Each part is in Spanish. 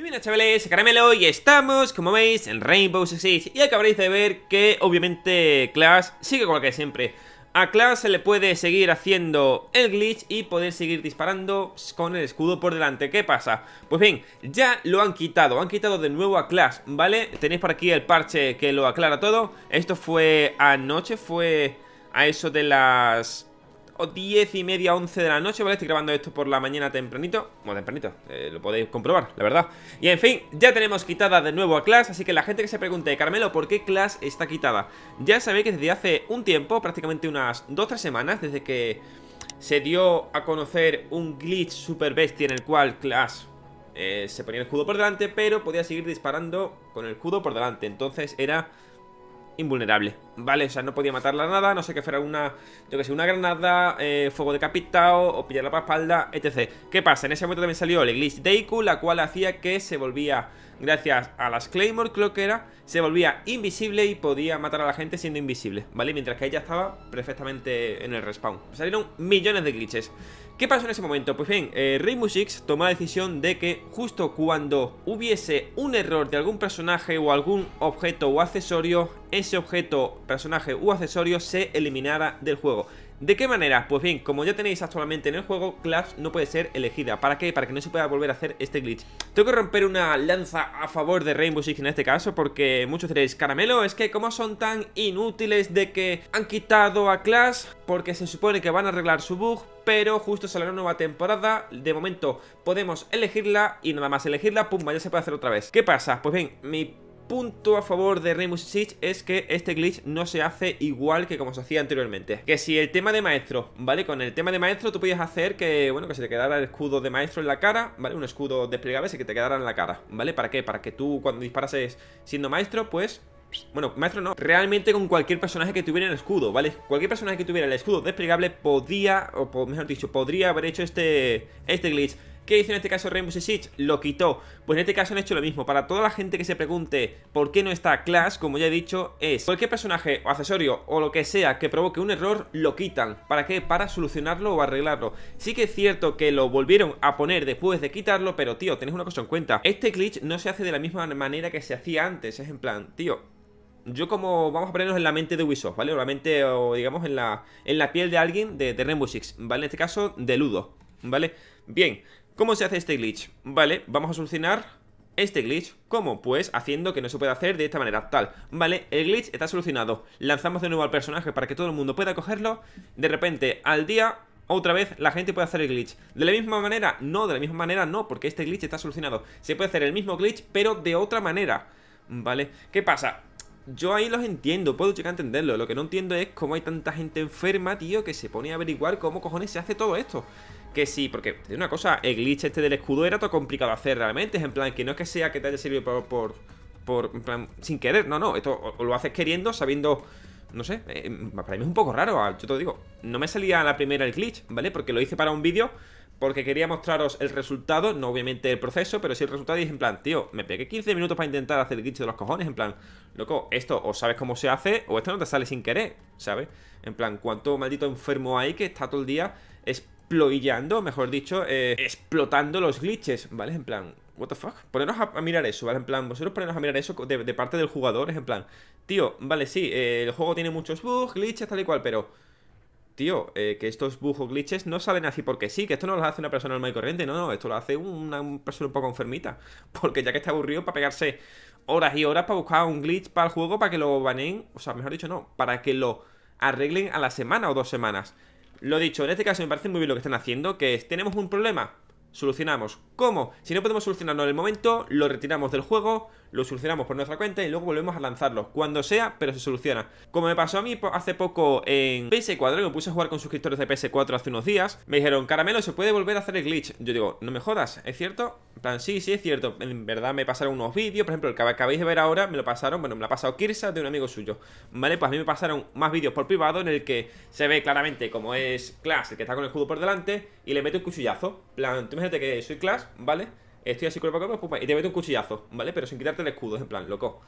Muy bien chavales, Caramelo y estamos, como veis, en Rainbow Six Y acabaréis de ver que, obviamente, Clash sigue con que siempre A Clash se le puede seguir haciendo el glitch y poder seguir disparando con el escudo por delante ¿Qué pasa? Pues bien, ya lo han quitado, han quitado de nuevo a Clash, ¿vale? Tenéis por aquí el parche que lo aclara todo Esto fue anoche, fue a eso de las 10 y media, 11 de la noche, ¿vale? Estoy grabando esto por la mañana tempranito. Bueno, tempranito, eh, lo podéis comprobar, la verdad. Y en fin, ya tenemos quitada de nuevo a Clash, así que la gente que se pregunte, Carmelo, ¿por qué Clash está quitada? Ya sabéis que desde hace un tiempo, prácticamente unas 2-3 semanas, desde que se dio a conocer un glitch super bestia en el cual Clash eh, se ponía el escudo por delante, pero podía seguir disparando con el escudo por delante. Entonces era invulnerable. ¿vale? O sea, no podía matarla nada, no sé qué fuera una, yo que sé, una granada, eh, fuego decapitado, o pillarla para espalda, etc. ¿Qué pasa? En ese momento también salió el glitch Deiku, la cual hacía que se volvía, gracias a las Claymore, creo que era, se volvía invisible y podía matar a la gente siendo invisible, ¿vale? Mientras que ella estaba perfectamente en el respawn. Salieron millones de glitches. ¿Qué pasó en ese momento? Pues bien, eh, Rainbow tomó la decisión de que justo cuando hubiese un error de algún personaje o algún objeto o accesorio, ese objeto personaje u accesorio se eliminara del juego. ¿De qué manera? Pues bien, como ya tenéis actualmente en el juego, Clash no puede ser elegida. ¿Para qué? Para que no se pueda volver a hacer este glitch. Tengo que romper una lanza a favor de Rainbow Six en este caso, porque muchos diréis, Caramelo, es que como son tan inútiles de que han quitado a Clash, porque se supone que van a arreglar su bug, pero justo sale una nueva temporada, de momento podemos elegirla y nada más elegirla, pum, ya se puede hacer otra vez. ¿Qué pasa? Pues bien, mi punto a favor de Remus Six es que este glitch no se hace igual que como se hacía anteriormente. Que si el tema de maestro, ¿vale? Con el tema de maestro tú podías hacer que, bueno, que se te quedara el escudo de maestro en la cara, ¿vale? Un escudo desplegable se que te quedara en la cara, ¿vale? ¿Para qué? Para que tú cuando disparases siendo maestro, pues bueno, maestro no, realmente con cualquier personaje que tuviera el escudo, ¿vale? Cualquier personaje que tuviera el escudo desplegable podía, o mejor dicho, podría haber hecho este, este glitch ¿Qué hizo en este caso Rainbow Six Lo quitó. Pues en este caso han hecho lo mismo. Para toda la gente que se pregunte por qué no está Clash, como ya he dicho, es cualquier personaje o accesorio o lo que sea que provoque un error, lo quitan. ¿Para qué? Para solucionarlo o arreglarlo. Sí que es cierto que lo volvieron a poner después de quitarlo, pero tío, tenéis una cosa en cuenta. Este glitch no se hace de la misma manera que se hacía antes. Es en plan, tío, yo como, vamos a ponernos en la mente de Ubisoft, ¿vale? O la mente, o digamos, en la, en la piel de alguien de, de Rainbow Six, ¿vale? En este caso, de Ludo, ¿vale? Bien, ¿Cómo se hace este glitch? Vale, vamos a solucionar este glitch. ¿Cómo? Pues haciendo que no se pueda hacer de esta manera, tal. Vale, el glitch está solucionado. Lanzamos de nuevo al personaje para que todo el mundo pueda cogerlo. De repente, al día... Otra vez la gente puede hacer el glitch. ¿De la misma manera? No, de la misma manera no, porque este glitch está solucionado. Se puede hacer el mismo glitch, pero de otra manera. ¿Vale? ¿Qué pasa? Yo ahí los entiendo, puedo llegar a entenderlo. Lo que no entiendo es cómo hay tanta gente enferma, tío, que se pone a averiguar cómo cojones se hace todo esto que sí, porque de una cosa, el glitch este del escudo era todo complicado hacer realmente. Es en plan, que no es que sea que te haya servido por. por, en plan, sin querer, no, no. Esto lo haces queriendo, sabiendo. No sé, eh, para mí es un poco raro, yo te lo digo. No me salía a la primera el glitch, ¿vale? Porque lo hice para un vídeo, porque quería mostraros el resultado, no obviamente el proceso, pero sí el resultado. Y en plan, tío, me pegué 15 minutos para intentar hacer el glitch de los cojones. En plan, loco, esto o sabes cómo se hace, o esto no te sale sin querer, ¿sabes? En plan, cuánto maldito enfermo hay que está todo el día es explotando, mejor dicho, eh, explotando los glitches, ¿vale? En plan, what the fuck? Ponernos a, mirar eso, ¿vale? En plan, vosotros ponernos a mirar eso de, parte del jugador, es en plan, tío, vale, sí, eh, el juego tiene muchos bugs, glitches, tal y cual, pero... Tío, eh, que estos bugs o glitches no salen así porque sí, que esto no lo hace una persona normal y corriente, no, no, esto lo hace una, persona un poco enfermita. Porque ya que está aburrido para pegarse horas y horas para buscar un glitch para el juego para que lo baneen, o sea, mejor dicho, no, para que lo arreglen a la semana o dos semanas. Lo dicho, en este caso me parece muy bien lo que están haciendo, que tenemos un problema, solucionamos. ¿Cómo? Si no podemos solucionarlo en el momento, lo retiramos del juego, lo solucionamos por nuestra cuenta y luego volvemos a lanzarlo. Cuando sea, pero se soluciona. Como me pasó a mí hace poco en PS4, me puse a jugar con suscriptores de PS4 hace unos días, me dijeron, Caramelo, ¿se puede volver a hacer el glitch? Yo digo, no me jodas, ¿es cierto? En plan, sí, sí, es cierto. En verdad me pasaron unos vídeos, por ejemplo, el que acabáis de ver ahora, me lo pasaron, bueno, me lo ha pasado Kirsa de un amigo suyo. Vale, pues a mí me pasaron más vídeos por privado en el que se ve claramente cómo es Clash, el que está con el escudo por delante, y le mete un cuchillazo. plan, imagínate que soy Clash, ¿vale? Estoy así con y te meto un cuchillazo, ¿vale? Pero sin quitarte el escudo, en plan, loco.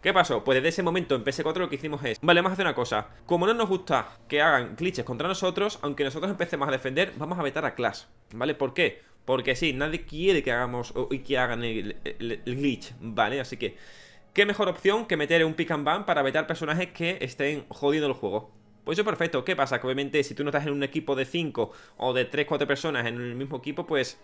¿Qué pasó? Pues desde ese momento en PS4 lo que hicimos es Vale, vamos a hacer una cosa Como no nos gusta que hagan glitches contra nosotros Aunque nosotros empecemos a defender Vamos a vetar a Clash ¿Vale? ¿Por qué? Porque sí, nadie quiere que hagamos y que hagan el, el, glitch ¿Vale? Así que ¿Qué mejor opción que meter un pick and ban para vetar personajes que estén jodiendo el juego? Pues eso perfecto. ¿Qué pasa? Que obviamente si tú no estás en un equipo de 5 o de 3, 4 personas en el mismo equipo, pues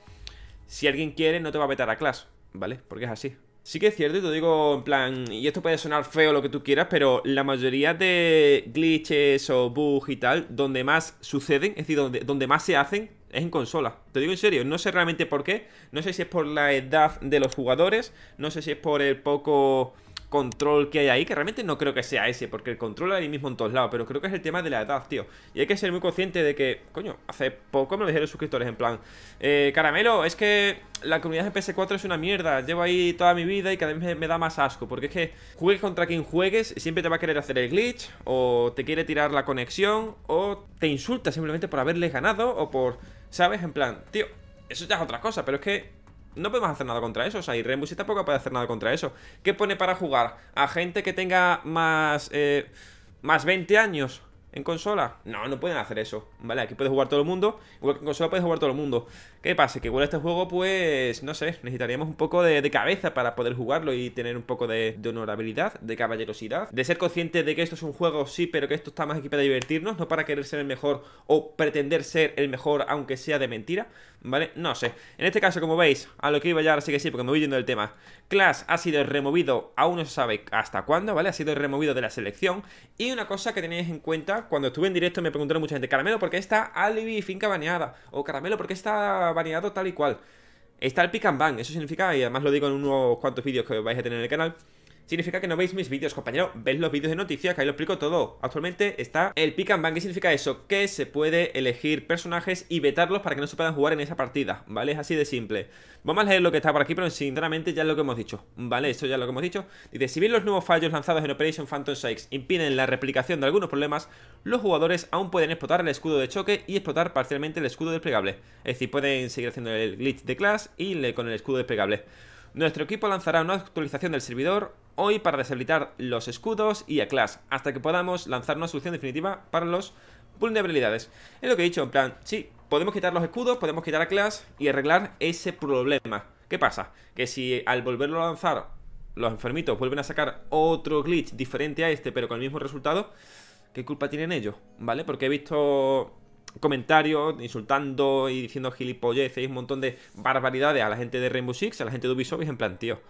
si alguien quiere no te va a vetar a Clash, ¿vale? Porque es así. Sí que es cierto, y te digo en plan, y esto puede sonar feo lo que tú quieras, pero la mayoría de glitches o bugs y tal, donde más suceden, es decir, donde más se hacen, es en consola. Te digo en serio, no sé realmente por qué, no sé si es por la edad de los jugadores, no sé si es por el poco control que hay ahí, que realmente no creo que sea ese, porque el control ahí mismo en todos lados, pero creo que es el tema de la edad, tío. Y hay que ser muy consciente de que, coño, hace poco me lo dijeron los suscriptores en plan, eh, caramelo, es que la comunidad de PS4 es una mierda, llevo ahí toda mi vida y cada vez me, da más asco, porque es que juegues contra quien juegues, siempre te va a querer hacer el glitch, o te quiere tirar la conexión, o te insulta simplemente por haberle ganado, o por, ¿sabes? En plan, tío, eso ya es otra cosa, pero es que no podemos hacer nada contra eso. O sea, y Rainbow tampoco puede hacer nada contra eso. ¿Qué pone para jugar? ¿A gente que tenga más, eh, más 20 años en consola? No, no pueden hacer eso. Vale, aquí puede jugar todo el mundo. Igual que en consola puede jugar todo el mundo. ¿Qué pasa? Que igual este juego, pues, no sé, necesitaríamos un poco de, cabeza para poder jugarlo y tener un poco de, de, honorabilidad, de caballerosidad, de ser consciente de que esto es un juego, sí, pero que esto está más aquí para divertirnos, no para querer ser el mejor o pretender ser el mejor, aunque sea de mentira. ¿Vale? No sé. En este caso, como veis, a lo que iba ya ahora sí que sí, porque me voy yendo del tema. Clash ha sido removido, aún no se sabe hasta cuándo, ¿vale? Ha sido removido de la selección. Y una cosa que tenéis en cuenta, cuando estuve en directo me preguntaron mucha gente, Caramelo, ¿por qué está Alibi Finca baneada? O Caramelo, ¿por qué está baneado tal y cual? Está el pick and eso significa, y además lo digo en unos cuantos vídeos que vais a tener en el canal significa que no veis mis vídeos, compañero. Veis los vídeos de noticias, que ahí lo explico todo. Actualmente está el pick and ban. ¿Qué significa eso? Que se puede elegir personajes y vetarlos para que no se puedan jugar en esa partida, ¿vale? Es así de simple. Vamos a leer lo que está por aquí, pero sinceramente ya es lo que hemos dicho, ¿vale? eso ya es lo que hemos dicho. Dice, si bien los nuevos fallos lanzados en Operation Phantom Sykes impiden la replicación de algunos problemas, los jugadores aún pueden explotar el escudo de choque y explotar parcialmente el escudo desplegable. Es decir, pueden seguir haciendo el glitch de class y con el escudo desplegable. Nuestro equipo lanzará una actualización del servidor hoy para deshabilitar los escudos y a Clash, hasta que podamos lanzar una solución definitiva para los vulnerabilidades. Es lo que he dicho, en plan, sí, podemos quitar los escudos, podemos quitar a Clash y arreglar ese problema. ¿Qué pasa? Que si al volverlo a lanzar, los enfermitos vuelven a sacar otro glitch diferente a este, pero con el mismo resultado, ¿qué culpa tienen ellos? ¿Vale? Porque he visto comentarios insultando y diciendo gilipolleces y un montón de barbaridades a la gente de Rainbow Six, a la gente de Ubisoft, en plan, tío...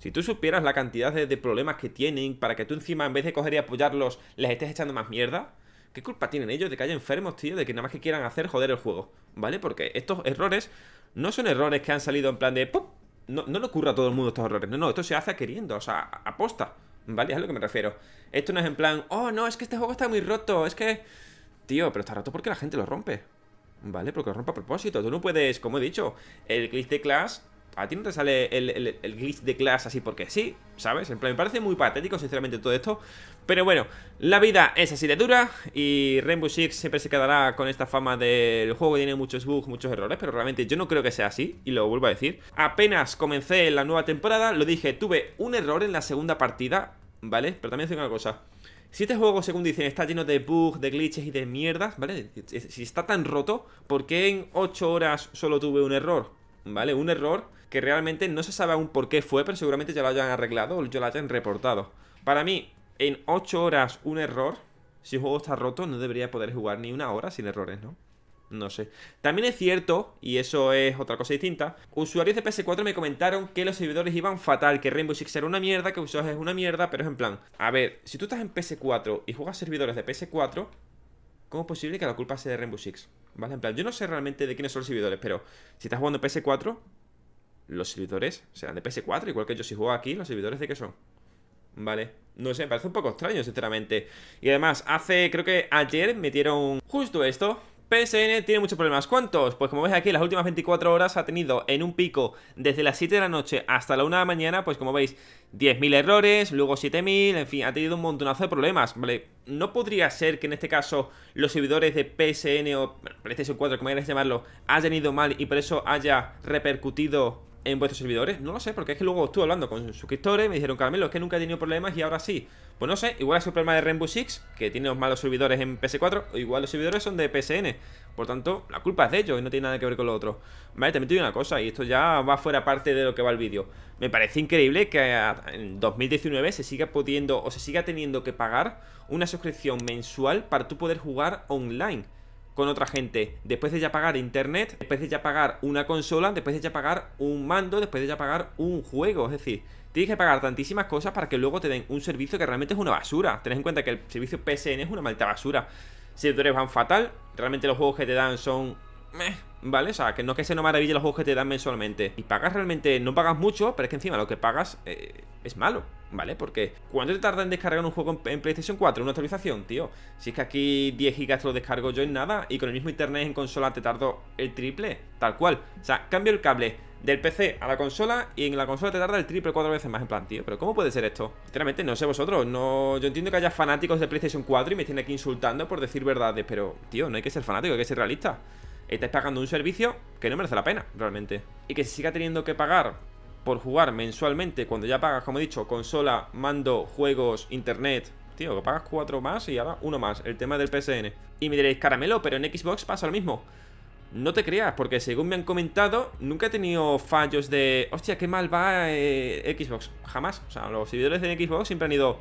Si tú supieras la cantidad de, problemas que tienen para que tú encima, en vez de coger y apoyarlos, les estés echando más mierda, ¿qué culpa tienen ellos de que haya enfermos, tío? De que nada más que quieran hacer joder el juego, ¿vale? Porque estos errores no son errores que han salido en plan de... ¡Pup! No, le ocurra a todo el mundo estos errores, no, no, esto se hace queriendo, o sea, aposta, ¿vale? Es a lo que me refiero. Esto no es en plan, oh, no, es que este juego está muy roto, es que... Tío, pero está roto porque la gente lo rompe, ¿vale? Porque lo rompe a propósito, tú no puedes, como he dicho, el Click de Clash a ti no te sale el, glitch de clase así porque sí, ¿sabes? En plan, me parece muy patético, sinceramente, todo esto. Pero bueno, la vida es así de dura y Rainbow Six siempre se quedará con esta fama del juego que tiene muchos bugs, muchos errores, pero realmente yo no creo que sea así y lo vuelvo a decir. Apenas comencé la nueva temporada, lo dije, tuve un error en la segunda partida, ¿vale? Pero también tengo una cosa. Si este juego, según dicen, está lleno de bugs, de glitches y de mierdas, ¿vale? Si está tan roto, ¿por qué en 8 horas solo tuve un error? ¿Vale? Un error que realmente no se sabe aún por qué fue, pero seguramente ya lo hayan arreglado o ya lo hayan reportado. Para mí, en 8 horas un error, si el juego está roto, no debería poder jugar ni una hora sin errores, ¿no? No sé. También es cierto, y eso es otra cosa distinta, usuarios de PS4 me comentaron que los servidores iban fatal, que Rainbow Six era una mierda, que Ubisoft es una mierda, pero es en plan, a ver, si tú estás en PS4 y juegas servidores de PS4, ¿cómo es posible que la culpa sea de Rainbow Six? ¿Vale? En plan, yo no sé realmente de quiénes son los servidores, pero si estás jugando PS4, ¿Los servidores serán de PS4? Igual que yo si juego aquí, ¿los servidores de qué son? ¿Vale? No sé, me parece un poco extraño, sinceramente Y además, hace, creo que ayer metieron justo esto PSN tiene muchos problemas. ¿Cuántos? Pues como veis aquí, las últimas 24 horas ha tenido en un pico desde las 7 de la noche hasta la 1 de la mañana, pues como veis, 10.000 errores, luego 7.000, en fin, ha tenido un montonazo de problemas, ¿vale? No podría ser que en este caso los servidores de PSN o PlayStation 4, como quieras llamarlo, hayan ido mal y por eso haya repercutido en vuestros servidores? No lo sé, porque es que luego estuve hablando con suscriptores me dijeron, Carmelo, es que nunca he tenido problemas y ahora sí. Pues no sé, igual es un problema de Rainbow Six, que tiene los malos servidores en PS4, o igual los servidores son de PSN. Por tanto, la culpa es de ellos y no tiene nada que ver con lo otro. Vale, también te digo una cosa, y esto ya va fuera parte de lo que va el vídeo. Me parece increíble que en 2019 se siga pudiendo o se siga teniendo que pagar una suscripción mensual para tú poder jugar online con otra gente. Después de ya pagar internet, después de ya pagar una consola, después de ya pagar un mando, después de ya pagar un juego. Es decir, tienes que pagar tantísimas cosas para que luego te den un servicio que realmente es una basura. Tened en cuenta que el servicio PSN es una malta basura. Si van fatal, realmente los juegos que te dan son ¿vale? O sea, que no que se no maravilla los juegos que te dan mensualmente. Y pagas realmente, no pagas mucho, pero es que encima lo que pagas eh, es malo, ¿vale? Porque ¿cuánto te tarda en descargar un juego en, PlayStation 4? Una actualización, tío. Si es que aquí 10 gigas te lo descargo yo en nada y con el mismo internet en consola te tardo el triple, tal cual. O sea, cambio el cable del PC a la consola y en la consola te tarda el triple cuatro veces más en plan, tío. Pero ¿cómo puede ser esto? Sinceramente, no sé vosotros. No, yo entiendo que haya fanáticos de PlayStation 4 y me estén aquí insultando por decir verdades, pero, tío, no hay que ser fanático, hay que ser realista estáis pagando un servicio que no merece la pena, realmente. Y que se siga teniendo que pagar por jugar mensualmente cuando ya pagas, como he dicho, consola, mando, juegos, internet. Tío, que pagas cuatro más y ahora uno más, el tema del PSN. Y me diréis, caramelo, pero en Xbox pasa lo mismo. No te creas, porque según me han comentado, nunca he tenido fallos de, hostia, qué mal va eh, Xbox. Jamás. O sea, los servidores de Xbox siempre han ido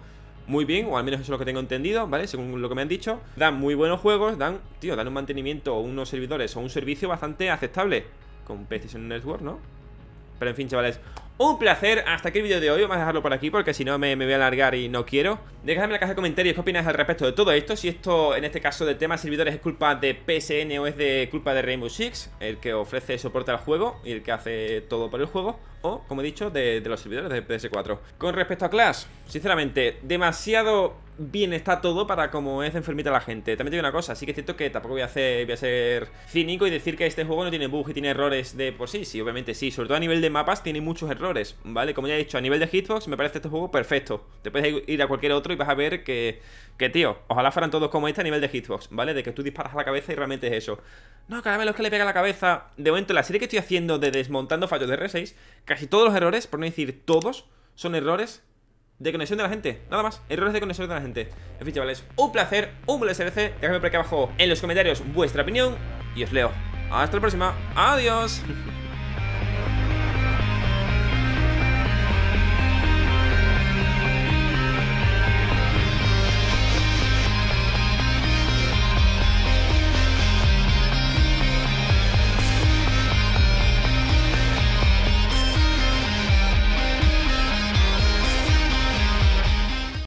muy bien, o al menos eso es lo que tengo entendido, ¿vale? Según lo que me han dicho, dan muy buenos juegos, dan, tío, dan un mantenimiento o unos servidores o un servicio bastante aceptable con PlayStation Network, ¿no? Pero en fin, chavales, un placer. Hasta aquí el vídeo de hoy. Vamos a dejarlo por aquí porque si no me, voy a alargar y no quiero. Dejadme en la caja de comentarios qué opinas al respecto de todo esto. Si esto, en este caso, de temas servidores es culpa de PSN o es de culpa de Rainbow Six, el que ofrece soporte al juego y el que hace todo por el juego o, como he dicho, de, los servidores de PS4. Con respecto a Clash, sinceramente, demasiado bien está todo para como es enfermita la gente. También te digo una cosa, sí que es cierto que tampoco voy a, ser cínico y decir que este juego no tiene bug y tiene errores de por sí, sí, obviamente sí, sobre todo a nivel de mapas tiene muchos errores, ¿vale? Como ya he dicho, a nivel de hitbox me parece este juego perfecto. Te puedes ir a cualquier otro y vas a ver que, que tío, ojalá fueran todos como este a nivel de hitbox, ¿vale? De que tú disparas a la cabeza y realmente es eso. No, los que le pega a la cabeza. De momento, la serie que estoy haciendo de desmontando fallos de R6, Casi todos los errores, por no decir todos, son errores de conexión de la gente. Nada más, errores de conexión de la gente. En fin, chavales, un placer, un buen SRC. Dejadme por aquí abajo en los comentarios vuestra opinión y os leo. Hasta la próxima. Adiós.